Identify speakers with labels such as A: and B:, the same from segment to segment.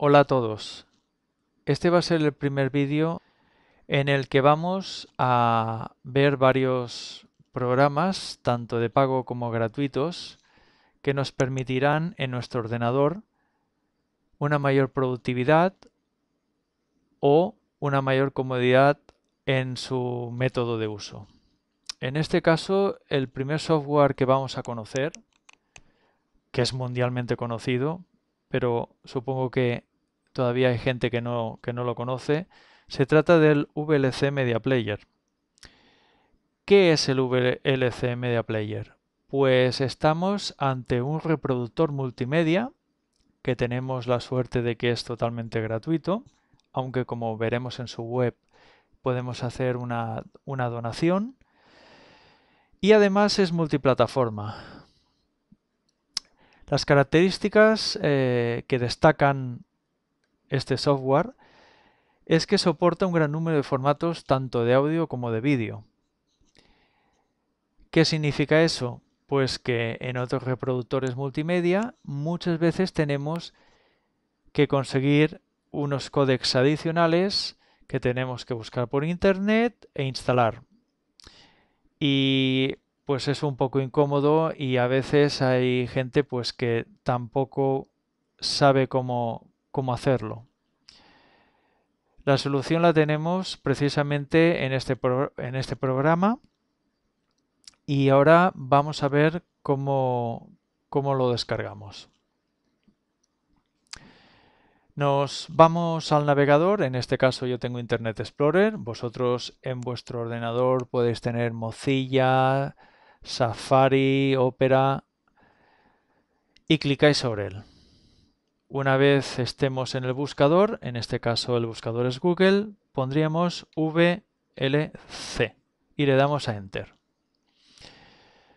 A: Hola a todos. Este va a ser el primer vídeo en el que vamos a ver varios programas, tanto de pago como gratuitos, que nos permitirán en nuestro ordenador una mayor productividad o una mayor comodidad en su método de uso. En este caso, el primer software que vamos a conocer, que es mundialmente conocido, pero supongo que todavía hay gente que no, que no lo conoce. Se trata del VLC Media Player. ¿Qué es el VLC Media Player? Pues estamos ante un reproductor multimedia que tenemos la suerte de que es totalmente gratuito, aunque como veremos en su web podemos hacer una, donación. Y además es multiplataforma. Las características eh, que destacan este software es que soporta un gran número de formatos tanto de audio como de vídeo. ¿Qué significa eso? Pues que en otros reproductores multimedia muchas veces tenemos que conseguir unos códecs adicionales que tenemos que buscar por internet e instalar. Y pues es un poco incómodo y a veces hay gente pues que tampoco sabe cómo cómo hacerlo. La solución la tenemos precisamente en este, en este programa y ahora vamos a ver cómo, cómo lo descargamos. Nos vamos al navegador, en este caso yo tengo Internet Explorer, vosotros en vuestro ordenador podéis tener Mozilla, Safari, Opera y clicáis sobre él. Una vez estemos en el buscador, en este caso el buscador es Google, pondríamos VLC y le damos a Enter.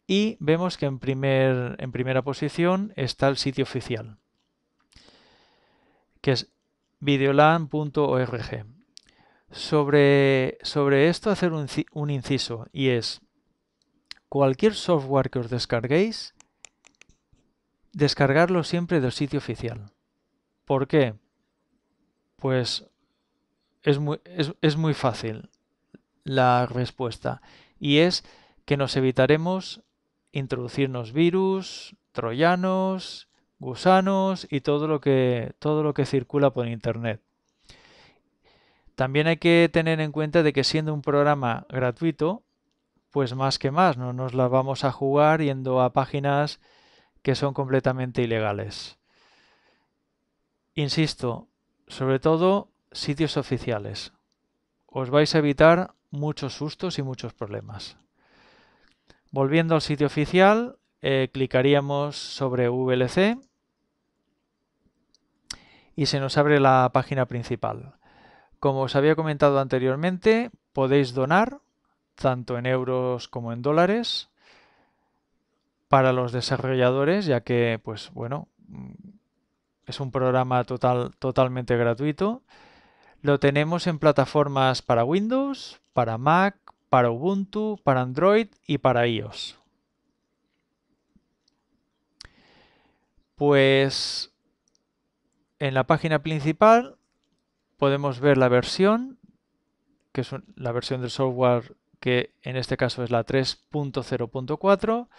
A: Y vemos que en, primer, en primera posición está el sitio oficial, que es videolan.org. Sobre, sobre, esto hacer un, un inciso y es, cualquier software que os descarguéis, descargarlo siempre del sitio oficial. ¿Por qué? Pues es muy, fácil la respuesta y es que nos evitaremos introducirnos virus, troyanos, gusanos y todo lo que, todo lo que circula por Internet. También hay que tener en cuenta de que siendo un programa gratuito, pues más que más, no nos la vamos a jugar yendo a páginas que son completamente ilegales. Insisto, sobre todo sitios oficiales. Os vais a evitar muchos sustos y muchos problemas. Volviendo al sitio oficial, eh, clicaríamos sobre VLC y se nos abre la página principal. Como os había comentado anteriormente, podéis donar tanto en euros como en dólares para los desarrolladores, ya que pues bueno, es un programa total, totalmente gratuito. Lo tenemos en plataformas para Windows, para Mac, para Ubuntu, para Android y para iOS. Pues en la página principal podemos ver la versión, que es la versión del software que en este caso es la 3.0.4.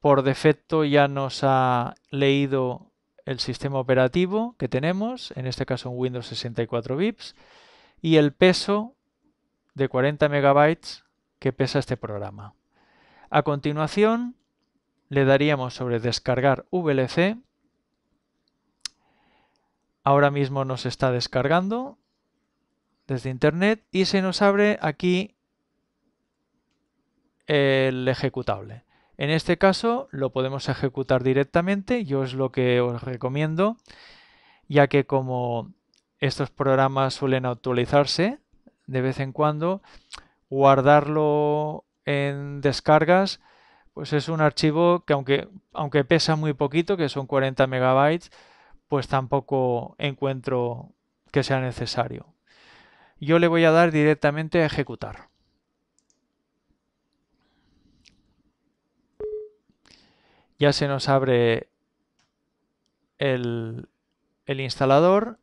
A: Por defecto ya nos ha leído el sistema operativo que tenemos, en este caso un Windows 64 bits, y el peso de 40 megabytes que pesa este programa. A continuación, le daríamos sobre descargar VLC. Ahora mismo nos está descargando desde internet y se nos abre aquí el ejecutable. En este caso lo podemos ejecutar directamente, yo es lo que os recomiendo, ya que como estos programas suelen actualizarse de vez en cuando, guardarlo en descargas pues es un archivo que aunque, aunque pesa muy poquito, que son 40 megabytes, pues tampoco encuentro que sea necesario. Yo le voy a dar directamente a ejecutar. ya se nos abre el, instalador.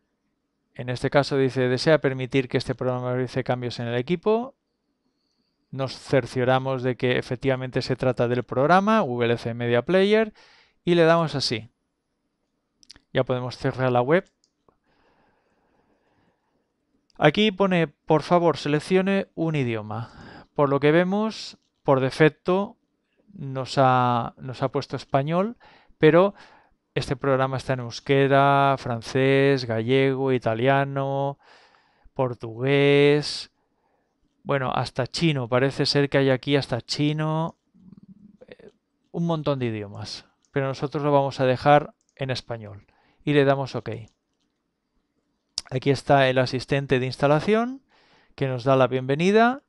A: En este caso dice, desea permitir que este programa realice cambios en el equipo. Nos cercioramos de que efectivamente se trata del programa, VLC Media Player, y le damos así. Ya podemos cerrar la web. Aquí pone, por favor, seleccione un idioma. Por lo que vemos, por defecto, nos ha, puesto español, pero este programa está en euskera, francés, gallego, italiano, portugués, bueno, hasta chino, parece ser que hay aquí hasta chino, eh, un montón de idiomas, pero nosotros lo vamos a dejar en español y le damos OK. Aquí está el asistente de instalación que nos da la bienvenida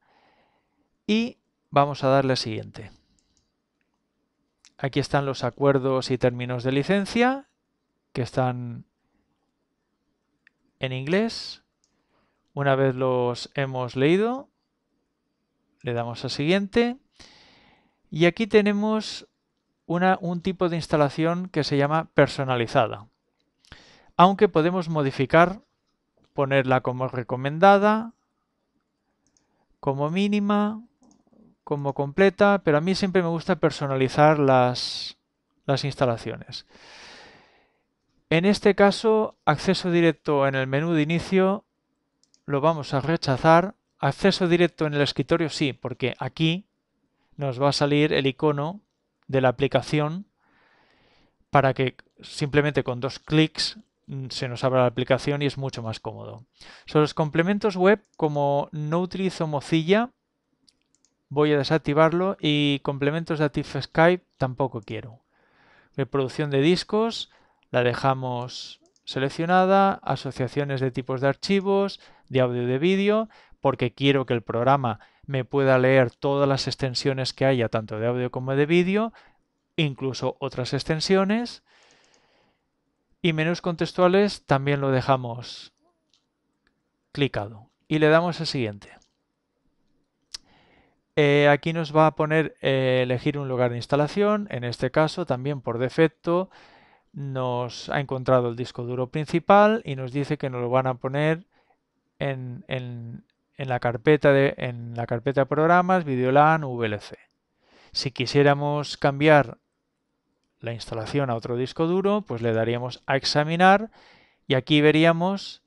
A: y vamos a darle siguiente. Aquí están los acuerdos y términos de licencia, que están en inglés. Una vez los hemos leído, le damos a siguiente. Y aquí tenemos un tipo de instalación que se llama personalizada. Aunque podemos modificar, ponerla como recomendada, como mínima, como completa, pero a mí siempre me gusta personalizar las, instalaciones. En este caso, acceso directo en el menú de inicio lo vamos a rechazar. Acceso directo en el escritorio sí, porque aquí nos va a salir el icono de la aplicación para que simplemente con dos clics mm, se nos abra la aplicación y es mucho más cómodo. Sobre los complementos web, como no utilizo Mozilla, voy a desactivarlo y complementos de Active Skype tampoco quiero. Reproducción de discos la dejamos seleccionada, asociaciones de tipos de archivos, de audio y de vídeo, porque quiero que el programa me pueda leer todas las extensiones que haya, tanto de audio como de vídeo, incluso otras extensiones. Y menús contextuales también lo dejamos clicado. Y le damos al siguiente. Eh, aquí nos va a poner eh, elegir un lugar de instalación. En este caso, también por defecto, nos ha encontrado el disco duro principal y nos dice que nos lo van a poner en, la, carpeta de, en la carpeta programas, VideoLAN, VLC. Si quisiéramos cambiar la instalación a otro disco duro, pues le daríamos a examinar y aquí veríamos,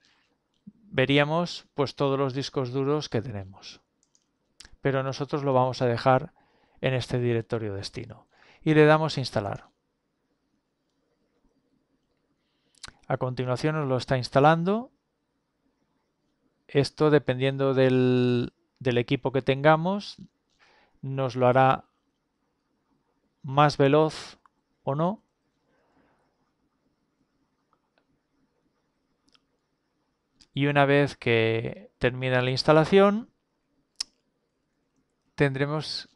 A: veríamos pues todos los discos duros que tenemos pero nosotros lo vamos a dejar en este directorio destino y le damos instalar. A continuación nos lo está instalando. Esto dependiendo del, del equipo que tengamos nos lo hará más veloz o no. Y una vez que termina la instalación, tendremos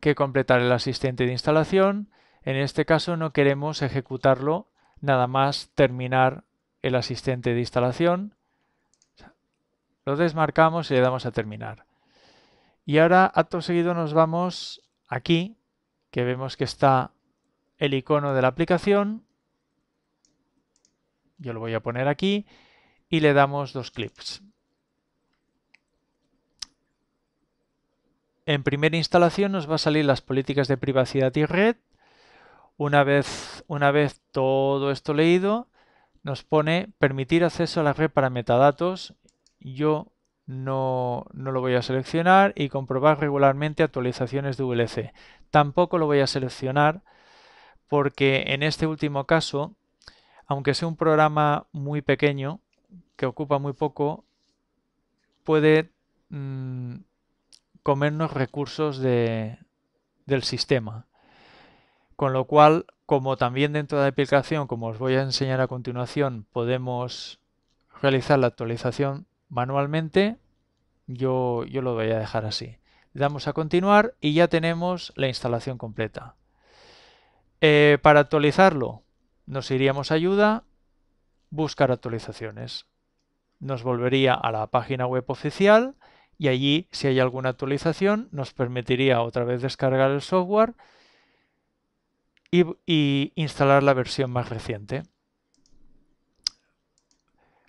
A: que completar el asistente de instalación. En este caso no queremos ejecutarlo nada más terminar el asistente de instalación. Lo desmarcamos y le damos a terminar. Y ahora acto seguido nos vamos aquí, que vemos que está el icono de la aplicación. Yo lo voy a poner aquí y le damos dos clips. En primera instalación nos va a salir las políticas de privacidad y red. Una vez, una vez todo esto leído, nos pone permitir acceso a la red para metadatos. Yo no, lo voy a seleccionar y comprobar regularmente actualizaciones de VLC. Tampoco lo voy a seleccionar porque en este último caso, aunque sea un programa muy pequeño, que ocupa muy poco, puede mm, comernos recursos del sistema. Con lo cual, como también dentro de la aplicación, como os voy a enseñar a continuación, podemos realizar la actualización manualmente, yo, lo voy a dejar así. damos a continuar y ya tenemos la instalación completa. Eh, para actualizarlo, nos iríamos a ayuda, buscar actualizaciones. Nos volvería a la página web oficial y allí si hay alguna actualización nos permitiría otra vez descargar el software y, instalar la versión más reciente.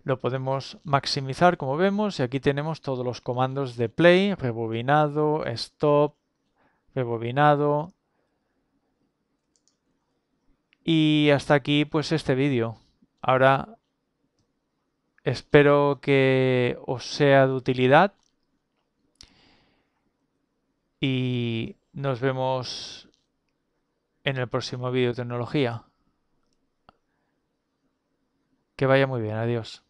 A: Lo podemos maximizar como vemos y aquí tenemos todos los comandos de play, rebobinado, stop, rebobinado, y hasta aquí pues este vídeo. Ahora espero que os sea de utilidad y nos vemos en el próximo vídeo de tecnología. Que vaya muy bien, adiós.